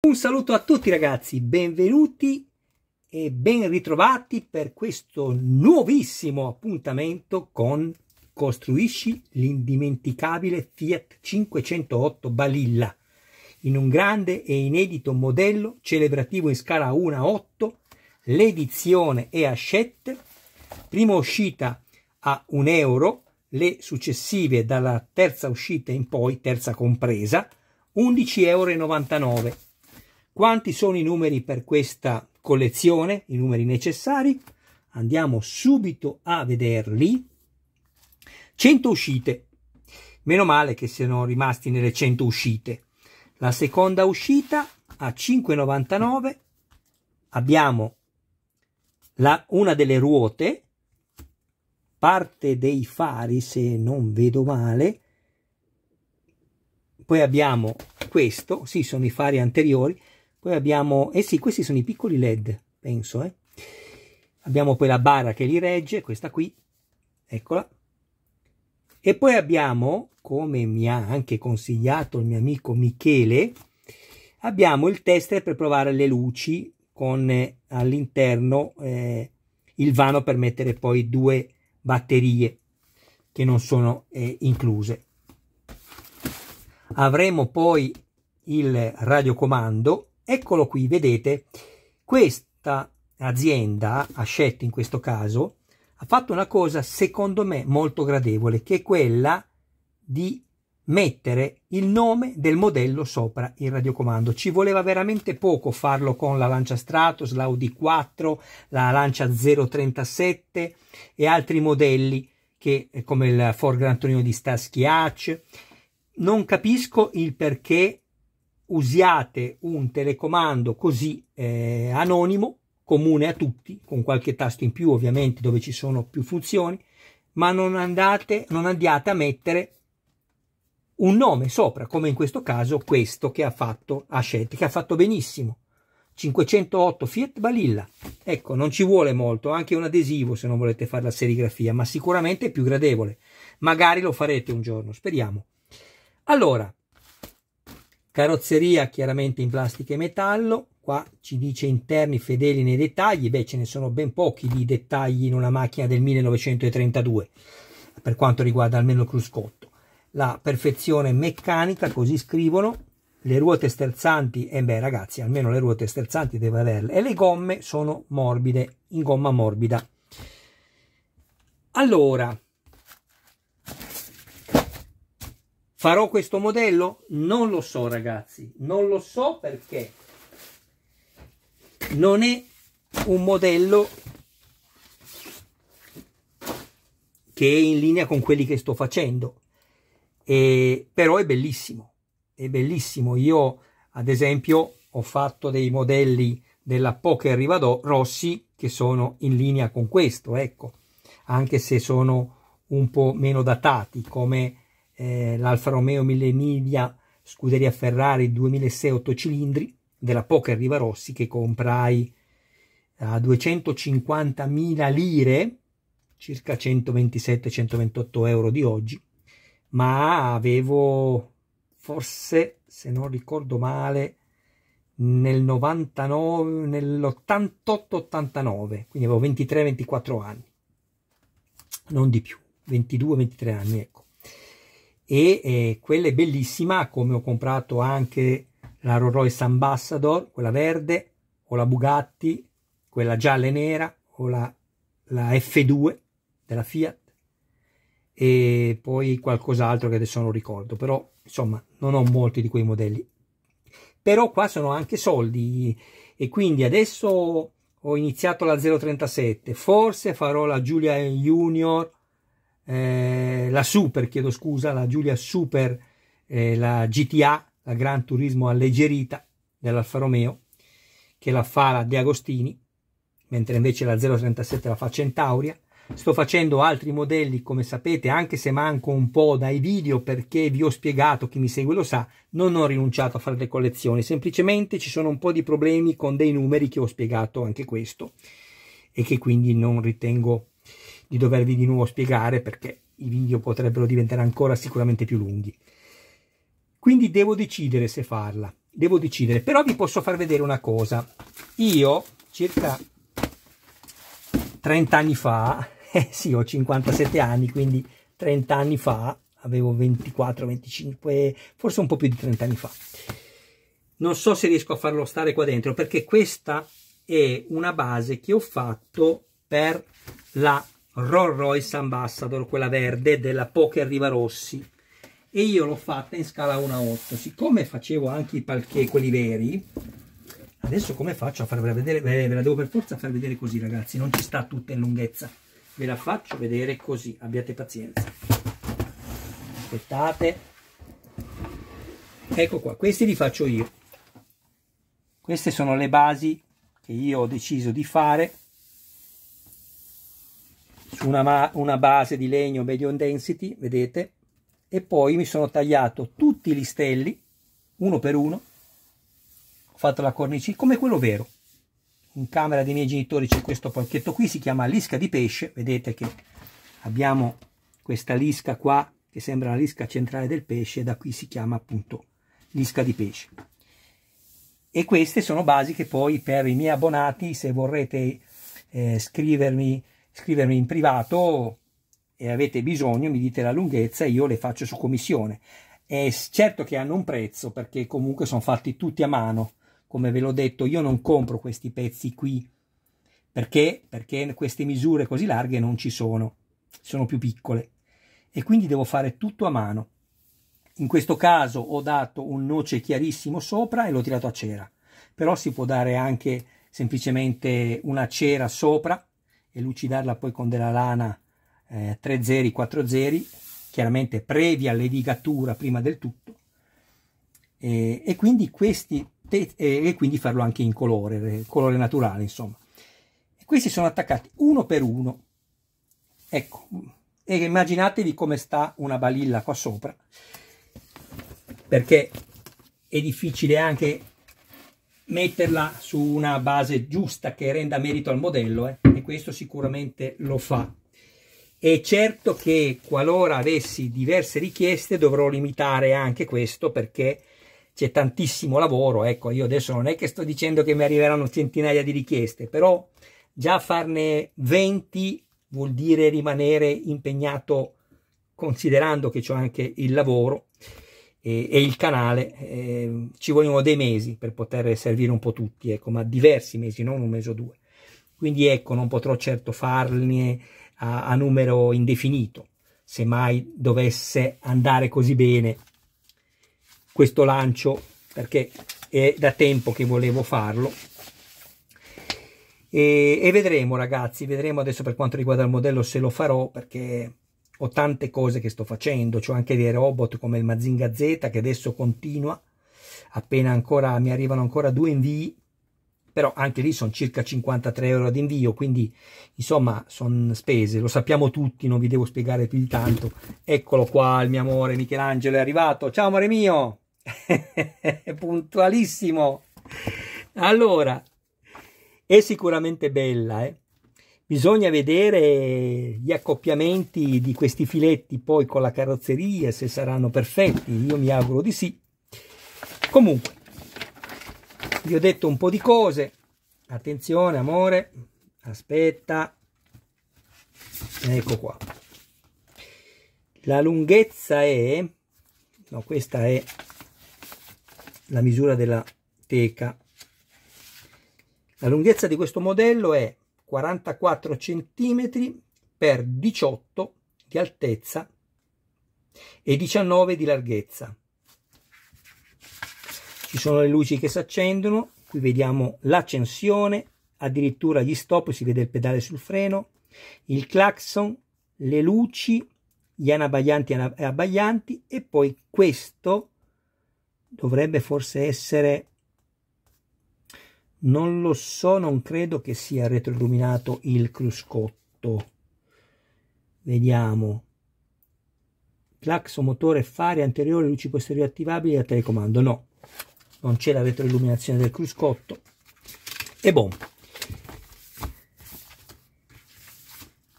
Un saluto a tutti ragazzi, benvenuti e ben ritrovati per questo nuovissimo appuntamento con Costruisci l'indimenticabile Fiat 508 Balilla in un grande e inedito modello celebrativo in scala 1-8, a l'edizione è a 7 prima uscita a 1 euro, le successive dalla terza uscita in poi, terza compresa, 11,99 euro quanti sono i numeri per questa collezione, i numeri necessari? Andiamo subito a vederli. 100 uscite. Meno male che siano rimasti nelle 100 uscite. La seconda uscita a 5,99 abbiamo la, una delle ruote, parte dei fari se non vedo male, poi abbiamo questo, sì sono i fari anteriori, poi abbiamo, eh sì, questi sono i piccoli led, penso, eh. Abbiamo poi la barra che li regge, questa qui, eccola. E poi abbiamo, come mi ha anche consigliato il mio amico Michele, abbiamo il tester per provare le luci con eh, all'interno eh, il vano per mettere poi due batterie che non sono eh, incluse. Avremo poi il radiocomando Eccolo qui, vedete, questa azienda, Ascetti in questo caso, ha fatto una cosa secondo me molto gradevole, che è quella di mettere il nome del modello sopra il radiocomando. Ci voleva veramente poco farlo con la lancia Stratos, la UD4, la lancia 037 e altri modelli che, eh, come il Ford Gran Torino di Starsky Hatch. Non capisco il perché usiate un telecomando così eh, anonimo, comune a tutti, con qualche tasto in più ovviamente dove ci sono più funzioni, ma non andate, non andiate a mettere un nome sopra, come in questo caso questo che ha fatto, ha scelto, che ha fatto benissimo. 508 Fiat Balilla. Ecco, non ci vuole molto, anche un adesivo se non volete fare la serigrafia, ma sicuramente è più gradevole. Magari lo farete un giorno, speriamo. Allora, Carrozzeria chiaramente in plastica e metallo, qua ci dice interni fedeli nei dettagli, beh ce ne sono ben pochi di dettagli in una macchina del 1932 per quanto riguarda almeno il cruscotto. La perfezione meccanica, così scrivono, le ruote sterzanti, e eh beh ragazzi almeno le ruote sterzanti deve averle, e le gomme sono morbide, in gomma morbida. Allora, Farò questo modello? Non lo so ragazzi, non lo so perché non è un modello che è in linea con quelli che sto facendo, e, però è bellissimo, è bellissimo. Io ad esempio ho fatto dei modelli della Poker Rivadò rossi che sono in linea con questo, ecco, anche se sono un po' meno datati come eh, l'Alfa Romeo 1000 miglia scuderia Ferrari 2006 8 cilindri della Poker Rossi che comprai a 250.000 lire, circa 127-128 euro di oggi, ma avevo forse, se non ricordo male, nel 99, nell'88-89, quindi avevo 23-24 anni, non di più, 22-23 anni, ecco e eh, quella è bellissima come ho comprato anche la Rolls Royce Ambassador, quella verde, o la Bugatti, quella gialla e nera, o la, la F2 della Fiat e poi qualcos'altro che adesso non ricordo, però insomma non ho molti di quei modelli. Però qua sono anche soldi e quindi adesso ho iniziato la 037, forse farò la Giulia Junior eh, la Super, chiedo scusa, la Giulia Super, eh, la GTA, la Gran Turismo alleggerita dell'Alfa Romeo, che la fa la De Agostini, mentre invece la 037 la fa Centauria. Sto facendo altri modelli, come sapete, anche se manco un po' dai video perché vi ho spiegato, chi mi segue lo sa, non ho rinunciato a fare le collezioni, semplicemente ci sono un po' di problemi con dei numeri che ho spiegato anche questo e che quindi non ritengo di dovervi di nuovo spiegare perché i video potrebbero diventare ancora sicuramente più lunghi. Quindi devo decidere se farla, devo decidere, però vi posso far vedere una cosa. Io circa 30 anni fa, eh sì, ho 57 anni, quindi 30 anni fa, avevo 24, 25, forse un po' più di 30 anni fa. Non so se riesco a farlo stare qua dentro perché questa è una base che ho fatto per la Rolls Royce Ambassador, quella verde della Poker Rossi e io l'ho fatta in scala 1 a 8 siccome facevo anche i palchè quelli veri adesso come faccio a farvela vedere ve la devo per forza far vedere così ragazzi non ci sta tutta in lunghezza ve la faccio vedere così abbiate pazienza aspettate ecco qua questi li faccio io queste sono le basi che io ho deciso di fare una, una base di legno medium density, vedete, e poi mi sono tagliato tutti i listelli, uno per uno, ho fatto la cornice come quello vero. In camera dei miei genitori c'è questo pacchetto qui, si chiama lisca di pesce, vedete che abbiamo questa lisca qua che sembra la lisca centrale del pesce, da qui si chiama appunto lisca di pesce. E queste sono basi che poi per i miei abbonati, se vorrete eh, scrivermi scrivermi in privato e avete bisogno, mi dite la lunghezza e io le faccio su commissione. È certo che hanno un prezzo perché comunque sono fatti tutti a mano, come ve l'ho detto, io non compro questi pezzi qui perché, perché queste misure così larghe non ci sono, sono più piccole e quindi devo fare tutto a mano. In questo caso ho dato un noce chiarissimo sopra e l'ho tirato a cera, però si può dare anche semplicemente una cera sopra e lucidarla poi con della lana eh, 3-0, 4-0, chiaramente previa levigatura prima del tutto, e, e quindi questi e, e quindi farlo anche in colore, colore naturale, insomma. E questi sono attaccati uno per uno. Ecco, e immaginatevi come sta una balilla qua sopra, perché è difficile anche metterla su una base giusta che renda merito al modello eh, e questo sicuramente lo fa. È certo che qualora avessi diverse richieste dovrò limitare anche questo perché c'è tantissimo lavoro. Ecco, io adesso non è che sto dicendo che mi arriveranno centinaia di richieste, però già farne 20 vuol dire rimanere impegnato considerando che c'ho anche il lavoro e, e il canale, eh, ci vogliono dei mesi per poter servire un po' tutti, ecco, ma diversi mesi, non un mese o due. Quindi ecco, non potrò certo farne a, a numero indefinito, se mai dovesse andare così bene questo lancio, perché è da tempo che volevo farlo, e, e, vedremo ragazzi vedremo adesso per quanto riguarda il modello se lo farò perché ho tante cose che sto facendo, ho anche dei robot come il Mazinga Z che adesso continua, appena ancora mi arrivano ancora due invii, però anche lì sono circa 53 euro di invio, quindi insomma sono spese, lo sappiamo tutti, non vi devo spiegare più di tanto. Eccolo qua il mio amore Michelangelo è arrivato, ciao amore mio, puntualissimo. Allora, è sicuramente bella, eh? Bisogna vedere gli accoppiamenti di questi filetti poi con la carrozzeria, se saranno perfetti, io mi auguro di sì. Comunque, vi ho detto un po' di cose, attenzione amore, aspetta, ecco qua. La lunghezza è, no questa è la misura della teca, la lunghezza di questo modello è 44 cm per 18 di altezza e 19 di larghezza. Ci sono le luci che si accendono, qui vediamo l'accensione, addirittura gli stop, si vede il pedale sul freno, il clacson, le luci, gli anabaglianti e abbaglianti e poi questo dovrebbe forse essere non lo so, non credo che sia retroilluminato il cruscotto. Vediamo. Claxo, motore, fare, anteriore, luci posteriori attivabili a telecomando. No, non c'è la retroilluminazione del cruscotto. E buon.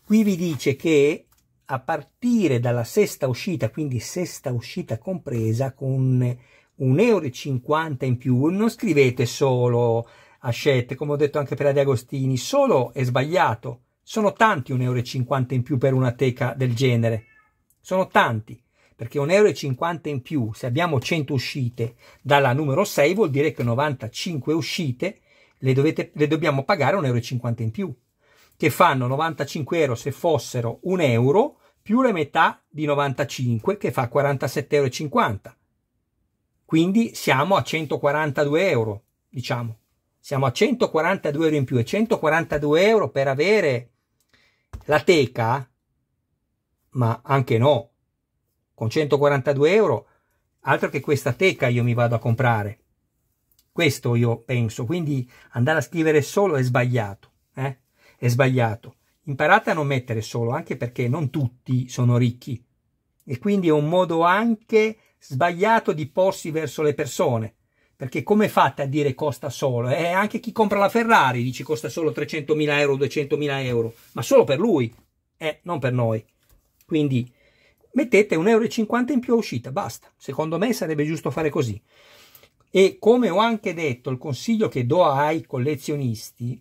Qui vi dice che a partire dalla sesta uscita, quindi sesta uscita compresa, con 1,50 euro in più, non scrivete solo Ascette, come ho detto anche per la De Agostini, solo è sbagliato. Sono tanti 1,50 euro in più per una teca del genere. Sono tanti, perché 1,50 euro in più, se abbiamo 100 uscite dalla numero 6, vuol dire che 95 uscite le, dovete, le dobbiamo pagare 1,50 euro in più, che fanno 95 euro se fossero 1 euro più la metà di 95 che fa 47,50 euro. Quindi siamo a 142 euro, diciamo siamo a 142 euro in più e 142 euro per avere la teca, ma anche no, con 142 euro, altro che questa teca io mi vado a comprare. Questo io penso, quindi andare a scrivere solo è sbagliato, eh? è sbagliato. Imparate a non mettere solo, anche perché non tutti sono ricchi e quindi è un modo anche sbagliato di porsi verso le persone perché come fate a dire costa solo? Eh, anche chi compra la Ferrari dice costa solo 300.000 euro, 200.000 euro, ma solo per lui, eh, non per noi. Quindi mettete 1,50 euro in più a uscita, basta. Secondo me sarebbe giusto fare così. E come ho anche detto, il consiglio che do ai collezionisti,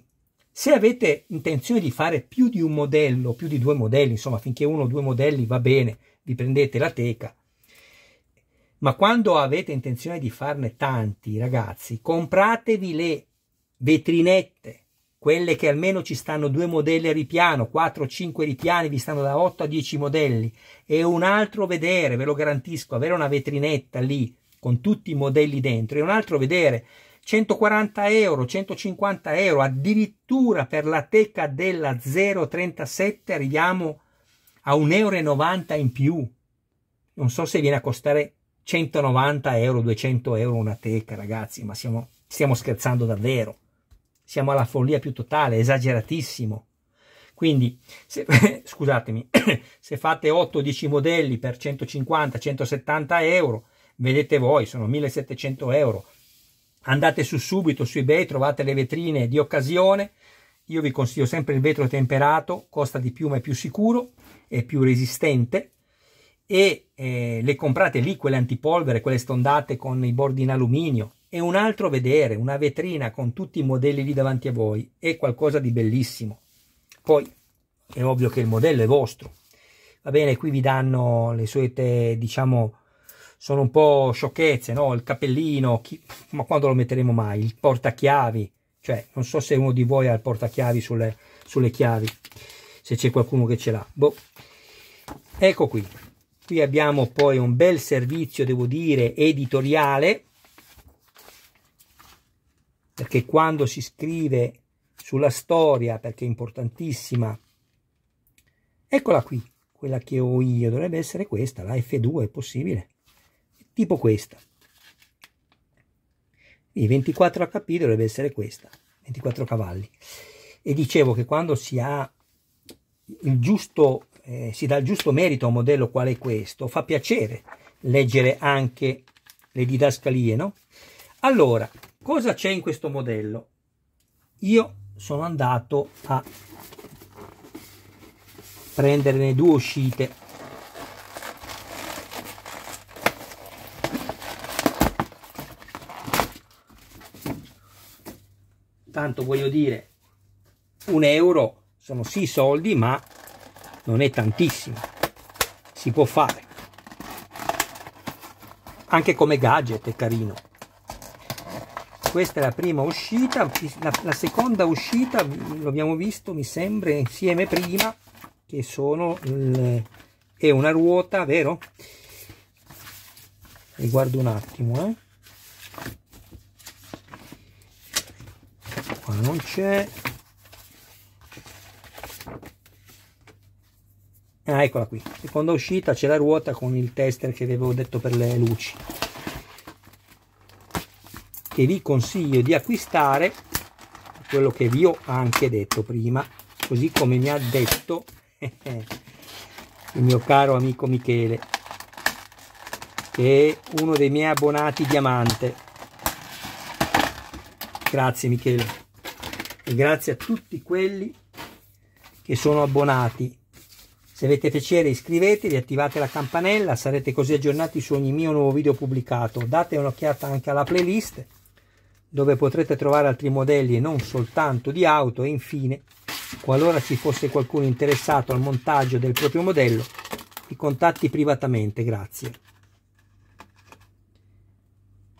se avete intenzione di fare più di un modello, più di due modelli, insomma finché uno o due modelli va bene, vi prendete la teca, ma quando avete intenzione di farne tanti, ragazzi, compratevi le vetrinette, quelle che almeno ci stanno due modelli a ripiano, 4-5 ripiani, vi stanno da 8 a 10 modelli, e un altro vedere, ve lo garantisco, avere una vetrinetta lì con tutti i modelli dentro, e un altro vedere 140 euro, 150 euro, addirittura per la teca della 037 arriviamo a 1,90 euro in più. Non so se viene a costare 190 euro, 200 euro una teca, ragazzi, ma siamo, stiamo scherzando davvero. Siamo alla follia più totale, esageratissimo. Quindi, se, scusatemi, se fate 8-10 modelli per 150-170 euro, vedete voi, sono 1700 euro. Andate su subito su eBay, trovate le vetrine di occasione. Io vi consiglio sempre il vetro temperato, costa di più ma è più sicuro, è più resistente e eh, le comprate lì, quelle antipolvere, quelle stondate con i bordi in alluminio, e un altro vedere, una vetrina con tutti i modelli lì davanti a voi, è qualcosa di bellissimo. Poi è ovvio che il modello è vostro. Va bene, qui vi danno le solite, diciamo, sono un po' sciocchezze, no? Il cappellino, chi... ma quando lo metteremo mai? Il portachiavi, cioè non so se uno di voi ha il portachiavi sulle, sulle chiavi, se c'è qualcuno che ce l'ha. Boh. Ecco qui, Qui abbiamo poi un bel servizio, devo dire, editoriale, perché quando si scrive sulla storia, perché è importantissima, eccola qui, quella che ho io, dovrebbe essere questa, la F2 è possibile, tipo questa. I 24 HP dovrebbe essere questa, 24 cavalli. E dicevo che quando si ha il giusto eh, si dà il giusto merito a un modello quale questo, fa piacere leggere anche le didascalie, no? Allora, cosa c'è in questo modello? Io sono andato a prenderne due uscite. Tanto voglio dire, un euro sono sì soldi, ma non è tantissimo, si può fare. Anche come gadget è carino. Questa è la prima uscita, la, la seconda uscita mm, l'abbiamo visto mi sembra insieme prima che sono le, è una ruota, vero? Riguardo un attimo, eh. Qua non c'è, ah, eccola qui seconda uscita c'è la ruota con il tester che vi avevo detto per le luci che vi consiglio di acquistare quello che vi ho anche detto prima così come mi ha detto il mio caro amico Michele che è uno dei miei abbonati diamante grazie Michele e grazie a tutti quelli che sono abbonati se avete piacere iscrivetevi, attivate la campanella, sarete così aggiornati su ogni mio nuovo video pubblicato. Date un'occhiata anche alla playlist dove potrete trovare altri modelli e non soltanto di auto e infine, qualora ci fosse qualcuno interessato al montaggio del proprio modello, i contatti privatamente, grazie.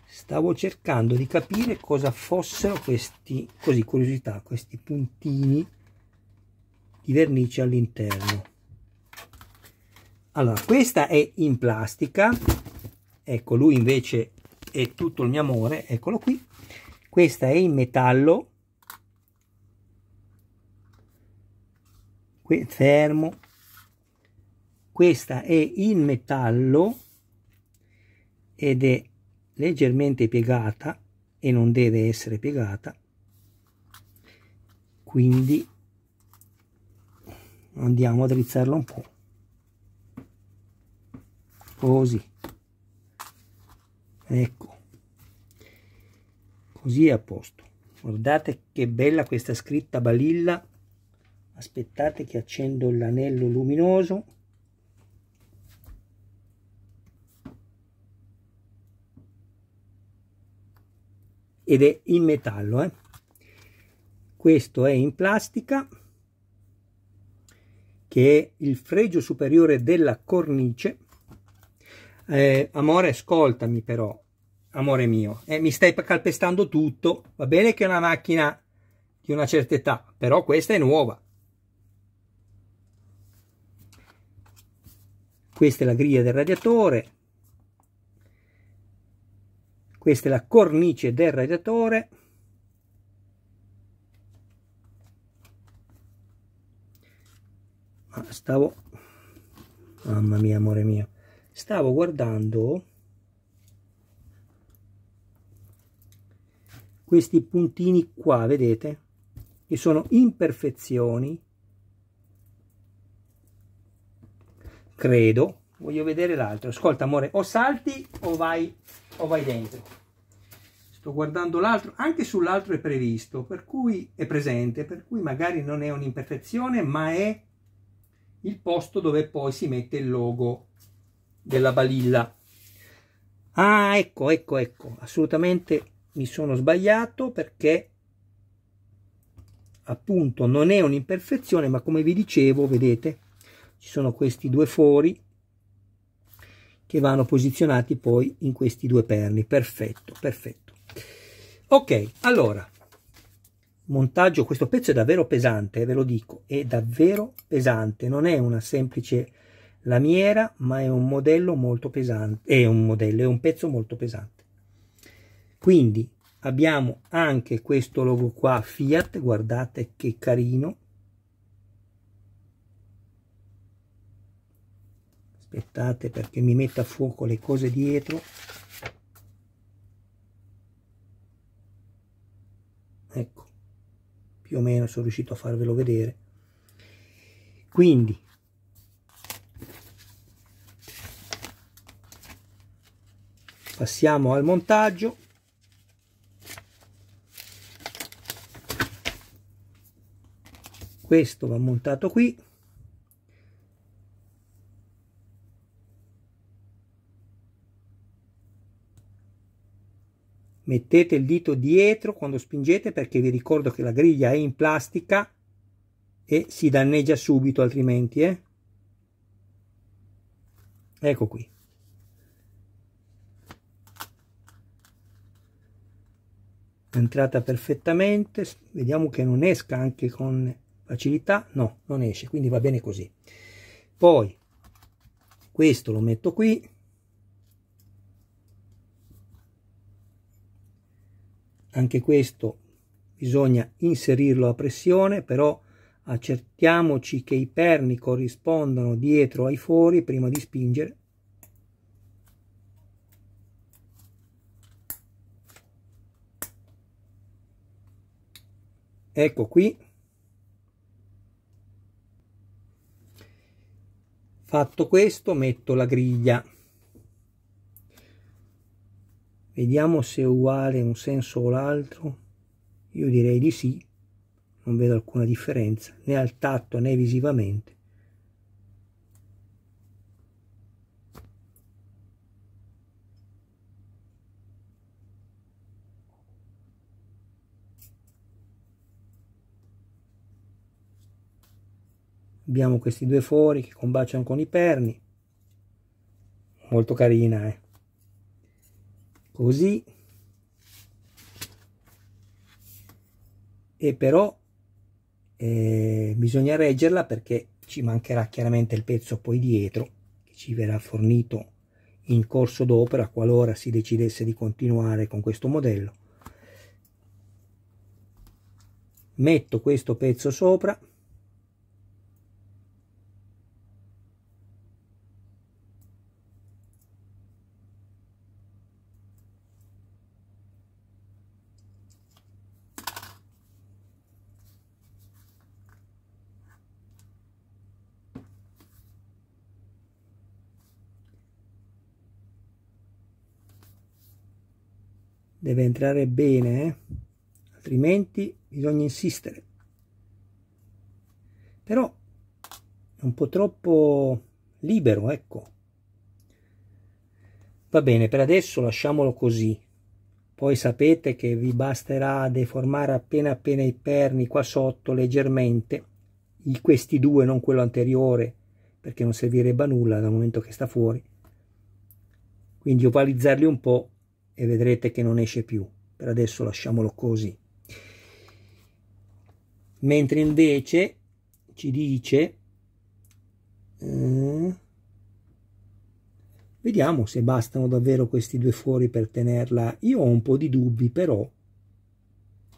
Stavo cercando di capire cosa fossero questi, così curiosità, questi puntini di vernice all'interno allora questa è in plastica ecco lui invece è tutto il mio amore eccolo qui questa è in metallo qui fermo questa è in metallo ed è leggermente piegata e non deve essere piegata quindi andiamo a drizzarla un po' così ecco così è a posto guardate che bella questa scritta balilla aspettate che accendo l'anello luminoso ed è in metallo eh? questo è in plastica che è il fregio superiore della cornice eh, amore, ascoltami però, amore mio, eh, mi stai calpestando tutto. Va bene che è una macchina di una certa età, però questa è nuova. Questa è la griglia del radiatore. Questa è la cornice del radiatore. stavo... Mamma mia, amore mio stavo guardando questi puntini qua vedete che sono imperfezioni credo voglio vedere l'altro ascolta amore o salti o vai o vai dentro sto guardando l'altro anche sull'altro è previsto per cui è presente per cui magari non è un'imperfezione ma è il posto dove poi si mette il logo della balilla. Ah, ecco, ecco, ecco, assolutamente mi sono sbagliato perché appunto non è un'imperfezione, ma come vi dicevo, vedete, ci sono questi due fori che vanno posizionati poi in questi due perni. Perfetto, perfetto. Ok, allora, montaggio, questo pezzo è davvero pesante, eh, ve lo dico, è davvero pesante, non è una semplice lamiera, ma è un modello molto pesante, è un modello, è un pezzo molto pesante. Quindi abbiamo anche questo logo qua Fiat, guardate che carino. Aspettate perché mi mette a fuoco le cose dietro. Ecco, più o meno sono riuscito a farvelo vedere. Quindi passiamo al montaggio questo va montato qui mettete il dito dietro quando spingete perché vi ricordo che la griglia è in plastica e si danneggia subito altrimenti eh? ecco qui è entrata perfettamente vediamo che non esca anche con facilità no non esce quindi va bene così poi questo lo metto qui anche questo bisogna inserirlo a pressione però accertiamoci che i perni corrispondano dietro ai fori prima di spingere ecco qui fatto questo metto la griglia vediamo se è uguale un senso o l'altro io direi di sì non vedo alcuna differenza né al tatto né visivamente abbiamo questi due fori che combaciano con i perni molto carina eh? così e però eh, bisogna reggerla perché ci mancherà chiaramente il pezzo poi dietro che ci verrà fornito in corso d'opera qualora si decidesse di continuare con questo modello metto questo pezzo sopra deve entrare bene eh? altrimenti bisogna insistere però è un po' troppo libero ecco va bene per adesso lasciamolo così poi sapete che vi basterà deformare appena appena i perni qua sotto leggermente questi due non quello anteriore perché non servirebbe a nulla dal momento che sta fuori quindi ovalizzarli un po' e vedrete che non esce più. Per adesso lasciamolo così. Mentre invece ci dice... Eh, vediamo se bastano davvero questi due fuori per tenerla. Io ho un po' di dubbi, però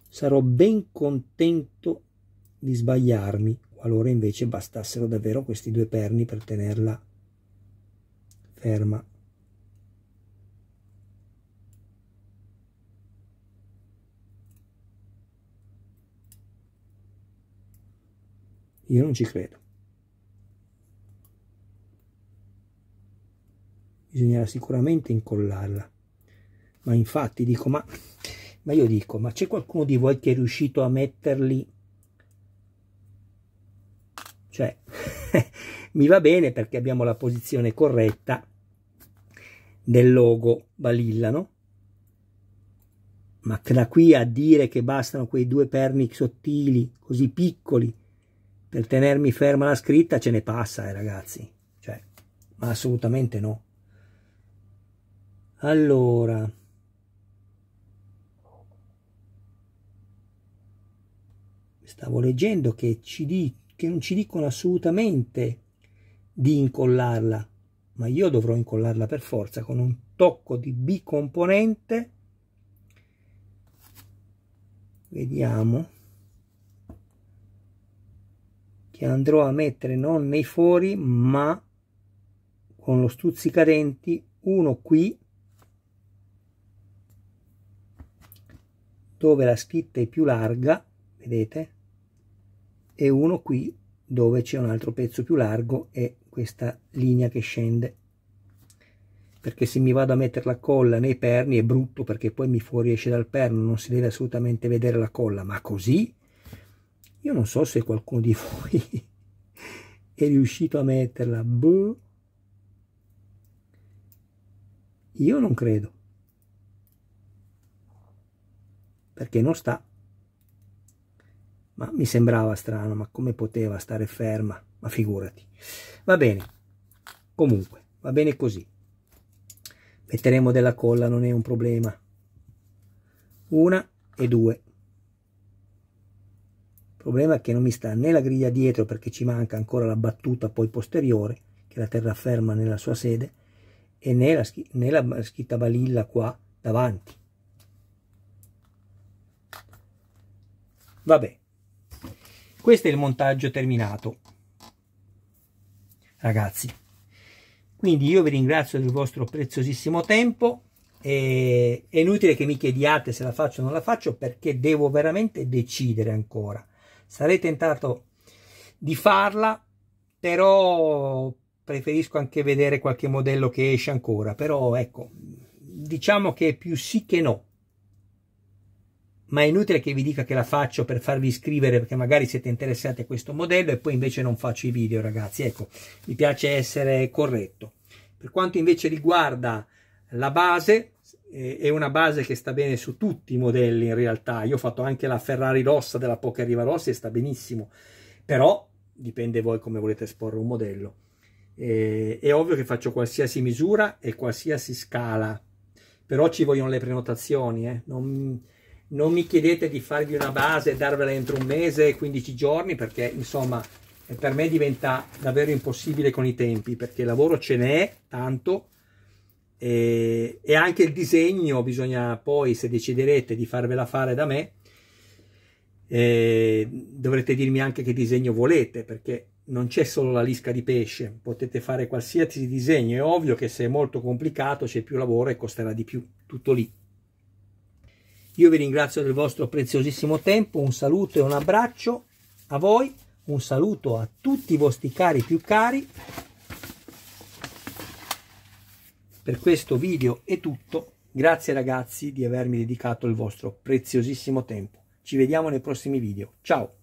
sarò ben contento di sbagliarmi qualora invece bastassero davvero questi due perni per tenerla ferma. Io non ci credo. Bisognerà sicuramente incollarla. Ma infatti dico, ma, ma io dico, ma c'è qualcuno di voi che è riuscito a metterli? Cioè, mi va bene perché abbiamo la posizione corretta del logo Balilla, no? Ma da qui a dire che bastano quei due perni sottili, così piccoli, per tenermi ferma la scritta ce ne passa, eh, ragazzi. Cioè, ma assolutamente no. Allora. Stavo leggendo che, ci di, che non ci dicono assolutamente di incollarla, ma io dovrò incollarla per forza con un tocco di bicomponente. Vediamo che andrò a mettere non nei fori ma con lo stuzzicadenti uno qui dove la scritta è più larga vedete e uno qui dove c'è un altro pezzo più largo e questa linea che scende perché se mi vado a mettere la colla nei perni è brutto perché poi mi fuoriesce dal perno non si deve assolutamente vedere la colla ma così io non so se qualcuno di voi è riuscito a metterla. Boh. Io non credo. Perché non sta. Ma mi sembrava strano, ma come poteva stare ferma? Ma figurati. Va bene. Comunque, va bene così. Metteremo della colla, non è un problema. Una e due problema è che non mi sta né la griglia dietro perché ci manca ancora la battuta poi posteriore, che la terraferma nella sua sede, e né la, né la scritta balilla qua davanti. Vabbè, questo è il montaggio terminato, ragazzi. Quindi io vi ringrazio del vostro preziosissimo tempo. E è inutile che mi chiediate se la faccio o non la faccio perché devo veramente decidere ancora sarei tentato di farla, però preferisco anche vedere qualche modello che esce ancora, però ecco, diciamo che è più sì che no. Ma è inutile che vi dica che la faccio per farvi iscrivere perché magari siete interessati a questo modello e poi invece non faccio i video, ragazzi. Ecco, mi piace essere corretto. Per quanto invece riguarda la base, è una base che sta bene su tutti i modelli in realtà. Io ho fatto anche la Ferrari rossa della Poca Riva Rossi e sta benissimo, però dipende voi come volete esporre un modello. E, è ovvio che faccio qualsiasi misura e qualsiasi scala, però ci vogliono le prenotazioni. Eh. Non, non, mi chiedete di farvi una base e darvela entro un mese, 15 giorni, perché insomma per me diventa davvero impossibile con i tempi, perché il lavoro ce n'è tanto e, eh, e anche il disegno bisogna poi se deciderete di farvela fare da me eh, dovrete dirmi anche che disegno volete perché non c'è solo la lisca di pesce potete fare qualsiasi disegno è ovvio che se è molto complicato c'è più lavoro e costerà di più tutto lì io vi ringrazio del vostro preziosissimo tempo un saluto e un abbraccio a voi un saluto a tutti i vostri cari più cari per questo video è tutto, grazie ragazzi di avermi dedicato il vostro preziosissimo tempo. Ci vediamo nei prossimi video, ciao!